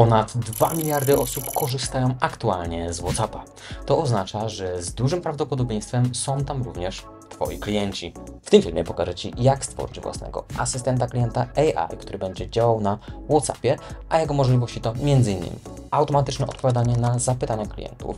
Ponad 2 miliardy osób korzystają aktualnie z WhatsAppa. To oznacza, że z dużym prawdopodobieństwem są tam również Twoi klienci. W tym filmie pokażę Ci, jak stworzyć własnego asystenta klienta AI, który będzie działał na WhatsAppie, a jego możliwości to m.in. automatyczne odpowiadanie na zapytania klientów,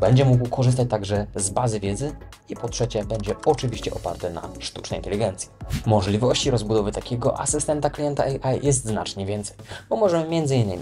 będzie mógł korzystać także z bazy wiedzy i po trzecie będzie oczywiście oparty na sztucznej inteligencji. Możliwości rozbudowy takiego asystenta klienta AI jest znacznie więcej, bo możemy m.in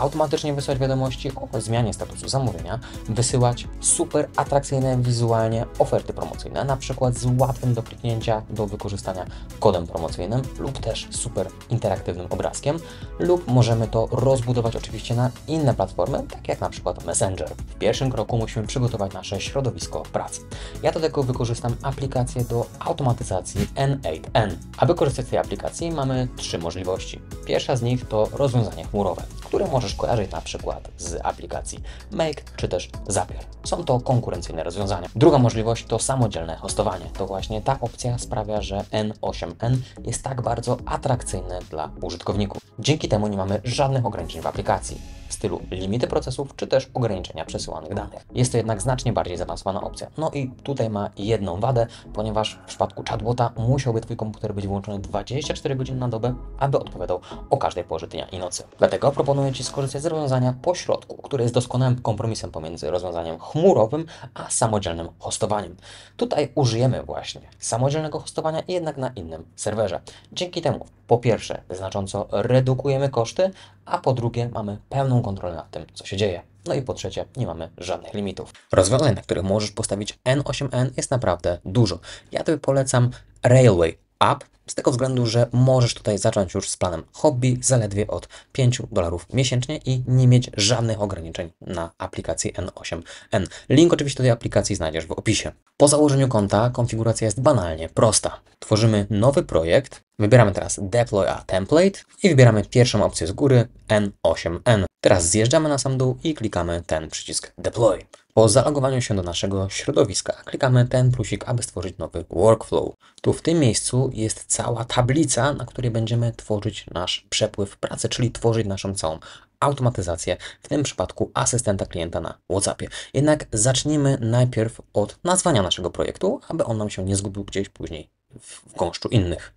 automatycznie wysyłać wiadomości o zmianie statusu zamówienia, wysyłać super atrakcyjne wizualnie oferty promocyjne, na przykład z łatwym do kliknięcia, do wykorzystania kodem promocyjnym lub też super interaktywnym obrazkiem, lub możemy to rozbudować oczywiście na inne platformy, tak jak na przykład Messenger. W pierwszym kroku musimy przygotować nasze środowisko pracy. Ja do tego wykorzystam aplikację do automatyzacji N8N. Aby korzystać z tej aplikacji mamy trzy możliwości. Pierwsza z nich to rozwiązanie chmurowe, które może możesz kojarzyć na przykład z aplikacji Make czy też Zapier. Są to konkurencyjne rozwiązania. Druga możliwość to samodzielne hostowanie. To właśnie ta opcja sprawia, że N8N jest tak bardzo atrakcyjne dla użytkowników. Dzięki temu nie mamy żadnych ograniczeń w aplikacji stylu limity procesów czy też ograniczenia przesyłanych tak. danych. Jest to jednak znacznie bardziej zaawansowana opcja. No i tutaj ma jedną wadę, ponieważ w przypadku chatbota musiałby Twój komputer być włączony 24 godziny na dobę, aby odpowiadał o każdej porze dnia i nocy. Dlatego proponuję Ci skorzystać z rozwiązania pośrodku, które jest doskonałym kompromisem pomiędzy rozwiązaniem chmurowym a samodzielnym hostowaniem. Tutaj użyjemy właśnie samodzielnego hostowania jednak na innym serwerze. Dzięki temu po pierwsze znacząco redukujemy koszty, a po drugie mamy pełną kontrolę nad tym, co się dzieje. No i po trzecie, nie mamy żadnych limitów. Rozwiązań, na których możesz postawić N8N jest naprawdę dużo. Ja Tobie polecam Railway App, z tego względu, że możesz tutaj zacząć już z planem hobby zaledwie od 5 dolarów miesięcznie i nie mieć żadnych ograniczeń na aplikacji N8N. Link oczywiście do tej aplikacji znajdziesz w opisie. Po założeniu konta konfiguracja jest banalnie prosta. Tworzymy nowy projekt, wybieramy teraz Deploy a Template i wybieramy pierwszą opcję z góry N8N. Teraz zjeżdżamy na sam dół i klikamy ten przycisk Deploy. Po zalogowaniu się do naszego środowiska klikamy ten plusik, aby stworzyć nowy workflow. Tu w tym miejscu jest cała tablica, na której będziemy tworzyć nasz przepływ pracy, czyli tworzyć naszą całą automatyzację, w tym przypadku asystenta klienta na WhatsAppie. Jednak zacznijmy najpierw od nazwania naszego projektu, aby on nam się nie zgubił gdzieś później w gąszczu innych.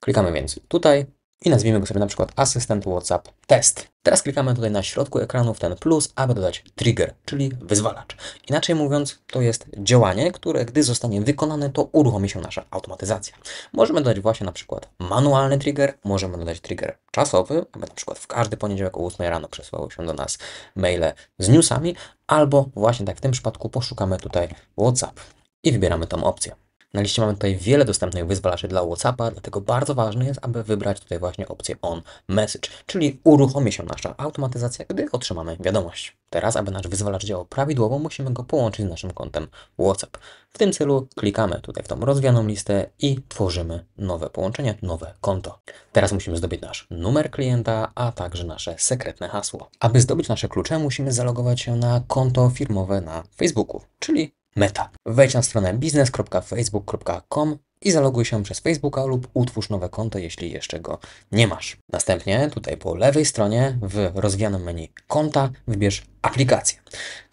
Klikamy więc tutaj, i nazwijmy go sobie na przykład asystent WhatsApp test. Teraz klikamy tutaj na środku ekranu w ten plus, aby dodać trigger, czyli wyzwalacz. Inaczej mówiąc, to jest działanie, które gdy zostanie wykonane, to uruchomi się nasza automatyzacja. Możemy dodać właśnie na przykład manualny trigger, możemy dodać trigger czasowy, aby na przykład w każdy poniedziałek o 8 rano przesyłały się do nas maile z newsami, albo właśnie tak w tym przypadku poszukamy tutaj WhatsApp i wybieramy tą opcję. Na liście mamy tutaj wiele dostępnych wyzwalaczy dla WhatsAppa, dlatego bardzo ważne jest, aby wybrać tutaj właśnie opcję On Message, czyli uruchomi się nasza automatyzacja, gdy otrzymamy wiadomość. Teraz, aby nasz wyzwalacz działał prawidłowo, musimy go połączyć z naszym kontem WhatsApp. W tym celu klikamy tutaj w tą rozwianą listę i tworzymy nowe połączenie, nowe konto. Teraz musimy zdobyć nasz numer klienta, a także nasze sekretne hasło. Aby zdobyć nasze klucze, musimy zalogować się na konto firmowe na Facebooku, czyli Meta. Wejdź na stronę biznes.facebook.com i zaloguj się przez Facebooka lub utwórz nowe konto, jeśli jeszcze go nie masz. Następnie tutaj po lewej stronie w rozwijanym menu konta wybierz aplikację.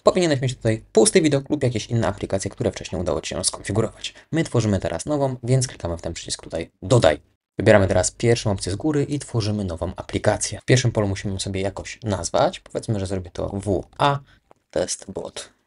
Powinieneś mieć tutaj pusty widok lub jakieś inne aplikacje, które wcześniej udało Ci się skonfigurować. My tworzymy teraz nową, więc klikamy w ten przycisk tutaj dodaj. Wybieramy teraz pierwszą opcję z góry i tworzymy nową aplikację. W pierwszym polu musimy sobie jakoś nazwać. Powiedzmy, że zrobię to WA test bot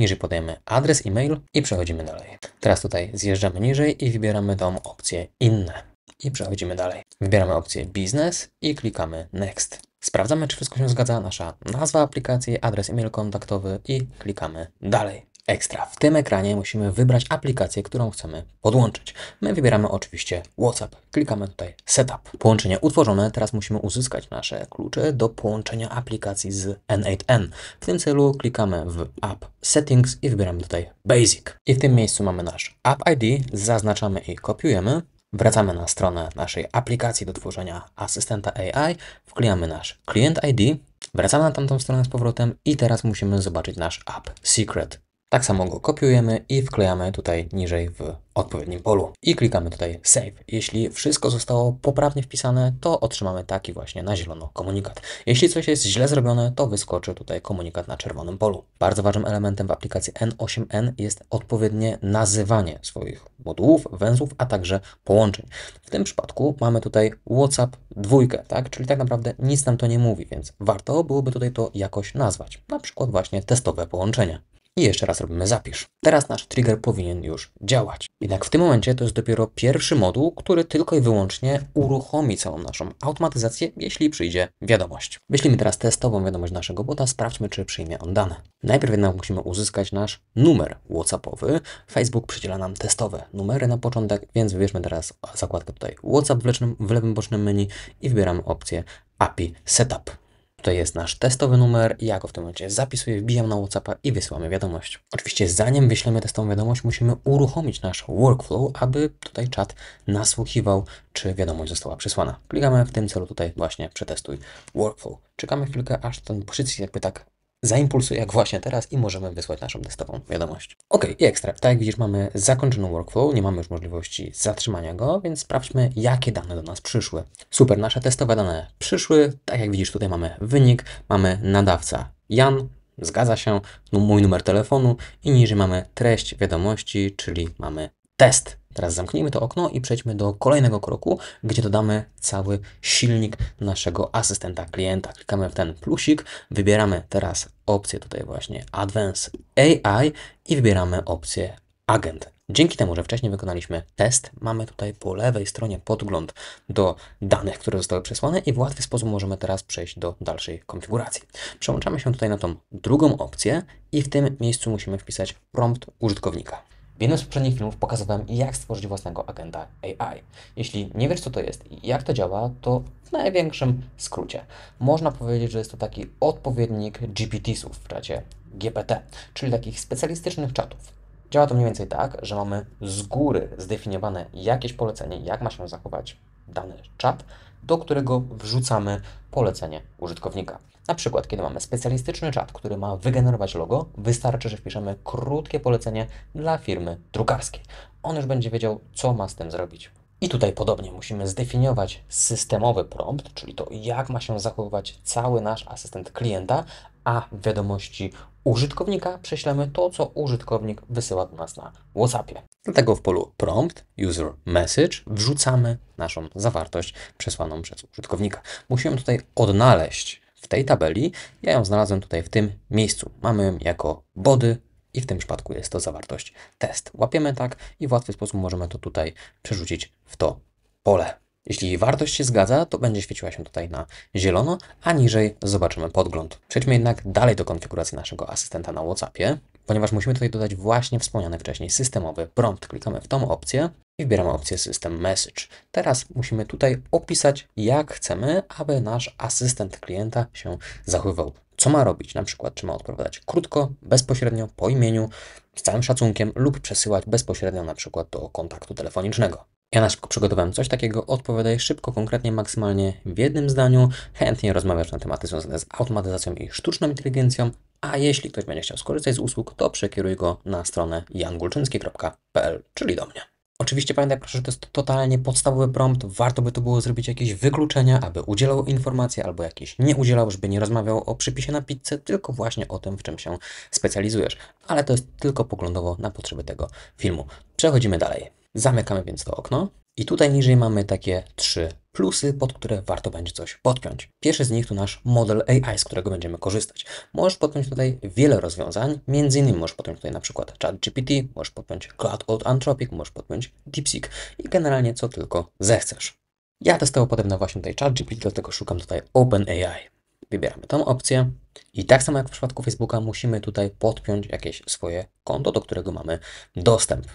Niżej podajemy adres e-mail i przechodzimy dalej. Teraz tutaj zjeżdżamy niżej i wybieramy tą opcję inne. I przechodzimy dalej. Wybieramy opcję biznes i klikamy next. Sprawdzamy, czy wszystko się zgadza, nasza nazwa aplikacji, adres e-mail kontaktowy i klikamy dalej. Ekstra. W tym ekranie musimy wybrać aplikację, którą chcemy podłączyć. My wybieramy oczywiście WhatsApp. Klikamy tutaj Setup. Połączenie utworzone. Teraz musimy uzyskać nasze klucze do połączenia aplikacji z N8N. W tym celu klikamy w App Settings i wybieramy tutaj Basic. I w tym miejscu mamy nasz App ID. Zaznaczamy i kopiujemy. Wracamy na stronę naszej aplikacji do tworzenia asystenta AI, wklejamy nasz Client ID, wracamy na tamtą stronę z powrotem i teraz musimy zobaczyć nasz App Secret. Tak samo go kopiujemy i wklejamy tutaj niżej w odpowiednim polu. I klikamy tutaj Save. Jeśli wszystko zostało poprawnie wpisane, to otrzymamy taki właśnie na zielono komunikat. Jeśli coś jest źle zrobione, to wyskoczy tutaj komunikat na czerwonym polu. Bardzo ważnym elementem w aplikacji N8N jest odpowiednie nazywanie swoich modułów, węzłów, a także połączeń. W tym przypadku mamy tutaj WhatsApp dwójkę, tak? czyli tak naprawdę nic nam to nie mówi, więc warto byłoby tutaj to jakoś nazwać. Na przykład właśnie testowe połączenia i jeszcze raz robimy zapisz. Teraz nasz trigger powinien już działać. Jednak w tym momencie to jest dopiero pierwszy moduł, który tylko i wyłącznie uruchomi całą naszą automatyzację, jeśli przyjdzie wiadomość. Wyślijmy teraz testową wiadomość naszego bota, sprawdźmy czy przyjmie on dane. Najpierw jednak musimy uzyskać nasz numer WhatsAppowy. Facebook przydziela nam testowe numery na początek, więc wybierzmy teraz zakładkę tutaj WhatsApp w lewym bocznym menu i wybieramy opcję API Setup. Tutaj jest nasz testowy numer, ja go w tym momencie zapisuję, wbijam na WhatsAppa i wysyłamy wiadomość. Oczywiście zanim wyślemy testową wiadomość, musimy uruchomić nasz workflow, aby tutaj czat nasłuchiwał, czy wiadomość została przesłana. Klikamy w tym celu tutaj właśnie przetestuj workflow. Czekamy chwilkę, aż ten przycisk jakby tak zaimpulsuje jak właśnie teraz i możemy wysłać naszą testową wiadomość. Ok, i ekstra. Tak jak widzisz, mamy zakończony workflow, nie mamy już możliwości zatrzymania go, więc sprawdźmy, jakie dane do nas przyszły. Super, nasze testowe dane przyszły. Tak jak widzisz, tutaj mamy wynik, mamy nadawca Jan, zgadza się, mój numer telefonu i niżej mamy treść wiadomości, czyli mamy test. Teraz zamknijmy to okno i przejdźmy do kolejnego kroku, gdzie dodamy cały silnik naszego asystenta klienta. Klikamy w ten plusik, wybieramy teraz opcję tutaj właśnie Advanced AI i wybieramy opcję Agent. Dzięki temu, że wcześniej wykonaliśmy test, mamy tutaj po lewej stronie podgląd do danych, które zostały przesłane i w łatwy sposób możemy teraz przejść do dalszej konfiguracji. Przełączamy się tutaj na tą drugą opcję i w tym miejscu musimy wpisać prompt użytkownika. W jednym z poprzednich filmów pokazywałem, jak stworzyć własnego agenta AI. Jeśli nie wiesz, co to jest i jak to działa, to w największym skrócie można powiedzieć, że jest to taki odpowiednik GPT-sów w czacie GPT, czyli takich specjalistycznych czatów. Działa to mniej więcej tak, że mamy z góry zdefiniowane jakieś polecenie, jak ma się zachować dany czat, do którego wrzucamy polecenie użytkownika. Na przykład, kiedy mamy specjalistyczny czat, który ma wygenerować logo, wystarczy, że wpiszemy krótkie polecenie dla firmy drukarskiej. On już będzie wiedział, co ma z tym zrobić. I tutaj podobnie musimy zdefiniować systemowy prompt, czyli to, jak ma się zachowywać cały nasz asystent klienta, a wiadomości użytkownika prześlemy to, co użytkownik wysyła do nas na WhatsAppie. Dlatego w polu prompt user message wrzucamy naszą zawartość przesłaną przez użytkownika. Musimy tutaj odnaleźć w tej tabeli, ja ją znalazłem tutaj w tym miejscu. Mamy ją jako body i w tym przypadku jest to zawartość test. Łapiemy tak i w łatwy sposób możemy to tutaj przerzucić w to pole. Jeśli wartość się zgadza, to będzie świeciła się tutaj na zielono, a niżej zobaczymy podgląd. Przejdźmy jednak dalej do konfiguracji naszego asystenta na WhatsAppie, ponieważ musimy tutaj dodać właśnie wspomniany wcześniej systemowy prompt. Klikamy w tą opcję i wybieramy opcję System Message. Teraz musimy tutaj opisać, jak chcemy, aby nasz asystent klienta się zachowywał. Co ma robić? Na przykład, czy ma odpowiadać krótko, bezpośrednio, po imieniu, z całym szacunkiem lub przesyłać bezpośrednio na przykład do kontaktu telefonicznego. Ja na szybko przygotowałem coś takiego, odpowiadaj szybko, konkretnie, maksymalnie w jednym zdaniu. Chętnie rozmawiasz na tematy związane z automatyzacją i sztuczną inteligencją, a jeśli ktoś będzie chciał skorzystać z usług, to przekieruj go na stronę jangulczyński.pl, czyli do mnie. Oczywiście pamiętaj proszę, że to jest totalnie podstawowy prompt. Warto by to było zrobić jakieś wykluczenia, aby udzielał informacji albo jakieś nie udzielał, żeby nie rozmawiał o przypisie na pizzę, tylko właśnie o tym, w czym się specjalizujesz. Ale to jest tylko poglądowo na potrzeby tego filmu. Przechodzimy dalej. Zamykamy więc to okno i tutaj niżej mamy takie trzy plusy, pod które warto będzie coś podpiąć. Pierwszy z nich to nasz model AI, z którego będziemy korzystać. Możesz podpiąć tutaj wiele rozwiązań, między innymi możesz podpiąć tutaj na przykład ChatGPT, możesz podpiąć Cloud Old Anthropic, możesz podpiąć DeepSeek i generalnie co tylko zechcesz. Ja testował potem na właśnie tutaj ChatGPT, dlatego szukam tutaj OpenAI. Wybieramy tą opcję i tak samo jak w przypadku Facebooka musimy tutaj podpiąć jakieś swoje konto, do którego mamy dostęp.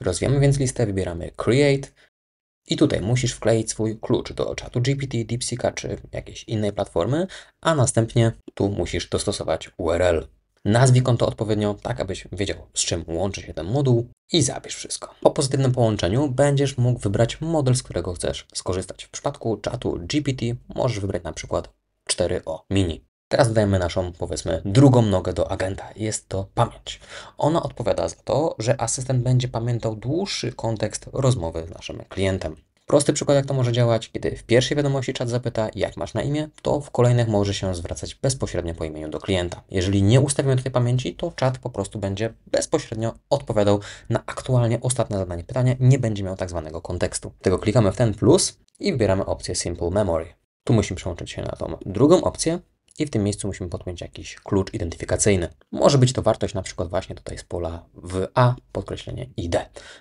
Rozwijamy więc listę, wybieramy Create i tutaj musisz wkleić swój klucz do czatu GPT, DeepSeeka czy jakiejś innej platformy, a następnie tu musisz dostosować URL. Nazwij konto odpowiednio, tak abyś wiedział, z czym łączy się ten moduł i zapisz wszystko. Po pozytywnym połączeniu będziesz mógł wybrać model, z którego chcesz skorzystać. W przypadku czatu GPT możesz wybrać na przykład 4O Mini. Teraz dajemy naszą, powiedzmy, drugą nogę do agenta. Jest to pamięć. Ona odpowiada za to, że asystent będzie pamiętał dłuższy kontekst rozmowy z naszym klientem. Prosty przykład, jak to może działać. Kiedy w pierwszej wiadomości czat zapyta, jak masz na imię, to w kolejnych może się zwracać bezpośrednio po imieniu do klienta. Jeżeli nie ustawimy tutaj pamięci, to czat po prostu będzie bezpośrednio odpowiadał na aktualnie ostatnie zadanie pytania, nie będzie miał tak zwanego kontekstu. Tego klikamy w ten plus i wybieramy opcję Simple Memory. Tu musimy przełączyć się na tą drugą opcję, i w tym miejscu musimy podpiąć jakiś klucz identyfikacyjny. Może być to wartość na przykład właśnie tutaj z pola A, podkreślenie ID.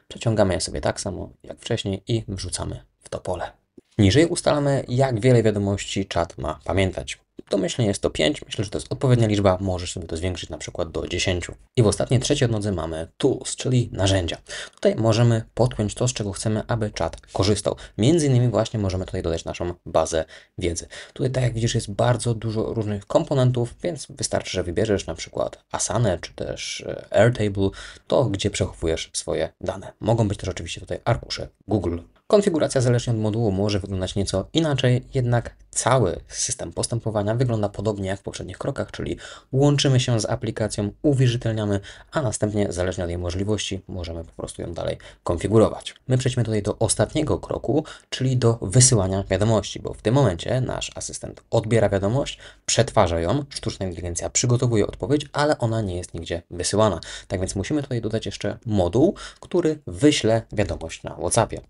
Przeciągamy je sobie tak samo jak wcześniej i wrzucamy w to pole. Niżej ustalamy, jak wiele wiadomości czat ma pamiętać. Domyślnie jest to 5, myślę, że to jest odpowiednia liczba, możesz sobie to zwiększyć na przykład do 10. I w ostatniej trzeciej odnodze mamy tools, czyli narzędzia. Tutaj możemy podpiąć to, z czego chcemy, aby czat korzystał. Między innymi właśnie możemy tutaj dodać naszą bazę wiedzy. Tutaj tak jak widzisz jest bardzo dużo różnych komponentów, więc wystarczy, że wybierzesz na przykład Asana, czy też e, Airtable, to gdzie przechowujesz swoje dane. Mogą być też oczywiście tutaj arkusze Google Konfiguracja zależnie od modułu może wyglądać nieco inaczej, jednak cały system postępowania wygląda podobnie jak w poprzednich krokach, czyli łączymy się z aplikacją, uwierzytelniamy, a następnie zależnie od jej możliwości możemy po prostu ją dalej konfigurować. My przejdźmy tutaj do ostatniego kroku, czyli do wysyłania wiadomości, bo w tym momencie nasz asystent odbiera wiadomość, przetwarza ją, sztuczna inteligencja przygotowuje odpowiedź, ale ona nie jest nigdzie wysyłana. Tak więc musimy tutaj dodać jeszcze moduł, który wyśle wiadomość na WhatsAppie.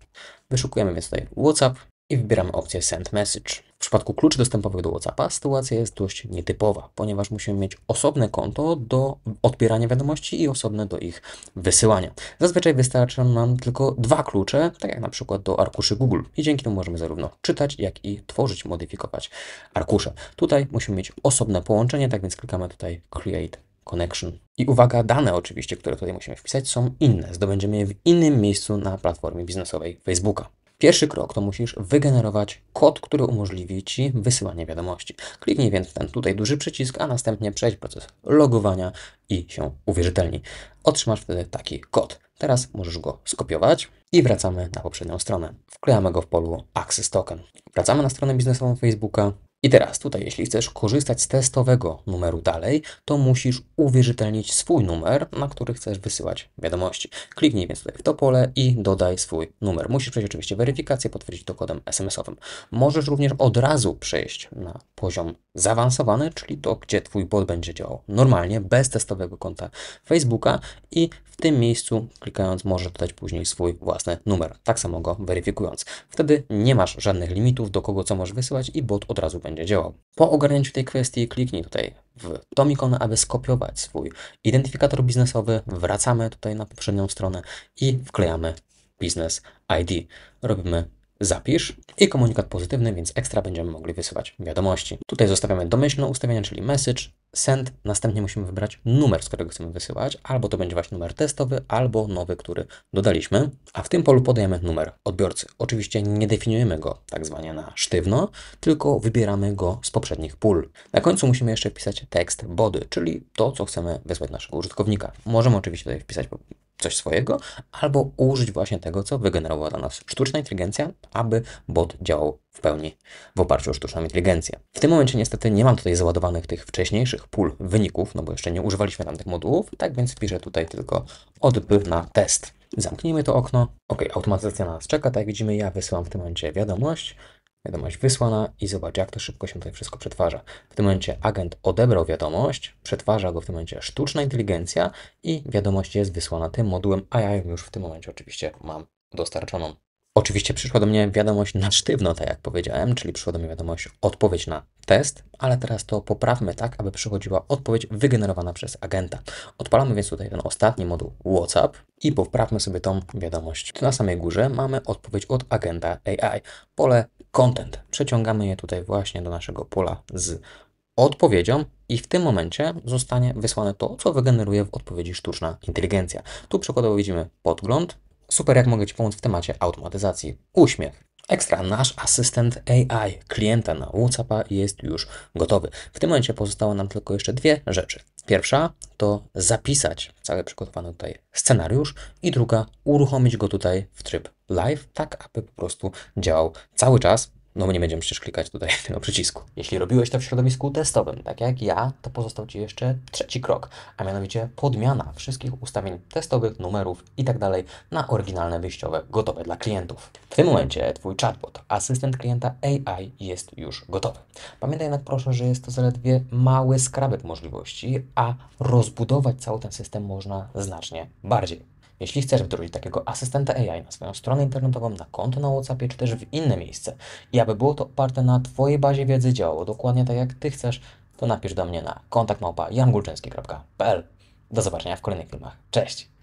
Wyszukujemy więc tutaj WhatsApp i wybieramy opcję Send Message. W przypadku kluczy dostępowych do WhatsAppa sytuacja jest dość nietypowa, ponieważ musimy mieć osobne konto do odbierania wiadomości i osobne do ich wysyłania. Zazwyczaj wystarczą nam tylko dwa klucze, tak jak na przykład do arkuszy Google i dzięki temu możemy zarówno czytać, jak i tworzyć, modyfikować arkusze. Tutaj musimy mieć osobne połączenie, tak więc klikamy tutaj Create connection. I uwaga, dane oczywiście, które tutaj musimy wpisać, są inne. Zdobędziemy je w innym miejscu na platformie biznesowej Facebooka. Pierwszy krok to musisz wygenerować kod, który umożliwi Ci wysyłanie wiadomości. Kliknij więc ten tutaj duży przycisk, a następnie przejdź proces logowania i się uwierzytelni. Otrzymasz wtedy taki kod. Teraz możesz go skopiować i wracamy na poprzednią stronę. Wklejamy go w polu Access Token. Wracamy na stronę biznesową Facebooka, i teraz tutaj, jeśli chcesz korzystać z testowego numeru dalej, to musisz uwierzytelnić swój numer, na który chcesz wysyłać wiadomości. Kliknij więc tutaj w to pole i dodaj swój numer. Musisz przejść oczywiście weryfikację, potwierdzić to kodem SMS-owym. Możesz również od razu przejść na poziom zaawansowany, czyli to, gdzie Twój bot będzie działał normalnie, bez testowego konta Facebooka i w tym miejscu klikając możesz dodać później swój własny numer, tak samo go weryfikując. Wtedy nie masz żadnych limitów, do kogo co możesz wysyłać i bot od razu będzie będzie działał. Po ogarnięciu tej kwestii kliknij tutaj w tą ikonę, aby skopiować swój identyfikator biznesowy. Wracamy tutaj na poprzednią stronę i wklejamy Business ID. Robimy zapisz i komunikat pozytywny, więc ekstra będziemy mogli wysyłać wiadomości. Tutaj zostawiamy domyślne ustawienia, czyli message, send, następnie musimy wybrać numer, z którego chcemy wysyłać, albo to będzie właśnie numer testowy, albo nowy, który dodaliśmy, a w tym polu podajemy numer odbiorcy. Oczywiście nie definiujemy go tak zwanie na sztywno, tylko wybieramy go z poprzednich pól. Na końcu musimy jeszcze wpisać tekst body, czyli to, co chcemy wysłać naszego użytkownika. Możemy oczywiście tutaj wpisać coś swojego, albo użyć właśnie tego, co wygenerowała dla nas sztuczna inteligencja, aby bot działał w pełni w oparciu o sztuczną inteligencję. W tym momencie niestety nie mam tutaj załadowanych tych wcześniejszych pól wyników, no bo jeszcze nie używaliśmy tam tych modułów, tak więc piszę tutaj tylko odbyw na test. Zamknijmy to okno. Ok, automatyzacja nas czeka, tak jak widzimy, ja wysyłam w tym momencie wiadomość wiadomość wysłana i zobacz, jak to szybko się tutaj wszystko przetwarza. W tym momencie agent odebrał wiadomość, przetwarza go w tym momencie sztuczna inteligencja i wiadomość jest wysłana tym modułem, a ja ją już w tym momencie oczywiście mam dostarczoną. Oczywiście przyszła do mnie wiadomość na sztywno, tak jak powiedziałem, czyli przyszła do mnie wiadomość odpowiedź na test, ale teraz to poprawmy tak, aby przychodziła odpowiedź wygenerowana przez agenta. Odpalamy więc tutaj ten ostatni moduł WhatsApp i poprawmy sobie tą wiadomość. Tu na samej górze mamy odpowiedź od agenta AI. Pole content. Przeciągamy je tutaj właśnie do naszego pola z odpowiedzią i w tym momencie zostanie wysłane to, co wygeneruje w odpowiedzi sztuczna inteligencja. Tu przykładowo widzimy podgląd, Super, jak mogę Ci pomóc w temacie automatyzacji. Uśmiech. Ekstra, nasz asystent AI klienta na WhatsAppa jest już gotowy. W tym momencie pozostało nam tylko jeszcze dwie rzeczy. Pierwsza to zapisać cały przygotowany tutaj scenariusz i druga uruchomić go tutaj w tryb live, tak aby po prostu działał cały czas no my nie będziemy przecież klikać tutaj tego przycisku. Jeśli robiłeś to w środowisku testowym, tak jak ja, to pozostał Ci jeszcze trzeci krok, a mianowicie podmiana wszystkich ustawień testowych, numerów itd. Tak na oryginalne wyjściowe, gotowe dla klientów. W tym momencie Twój chatbot, asystent klienta AI jest już gotowy. Pamiętaj jednak proszę, że jest to zaledwie mały skrabek możliwości, a rozbudować cały ten system można znacznie bardziej. Jeśli chcesz wdrożyć takiego asystenta AI na swoją stronę internetową, na konto na WhatsAppie, czy też w inne miejsce i aby było to oparte na Twojej bazie wiedzy, działało dokładnie tak, jak Ty chcesz, to napisz do mnie na kontakt Do zobaczenia w kolejnych filmach. Cześć!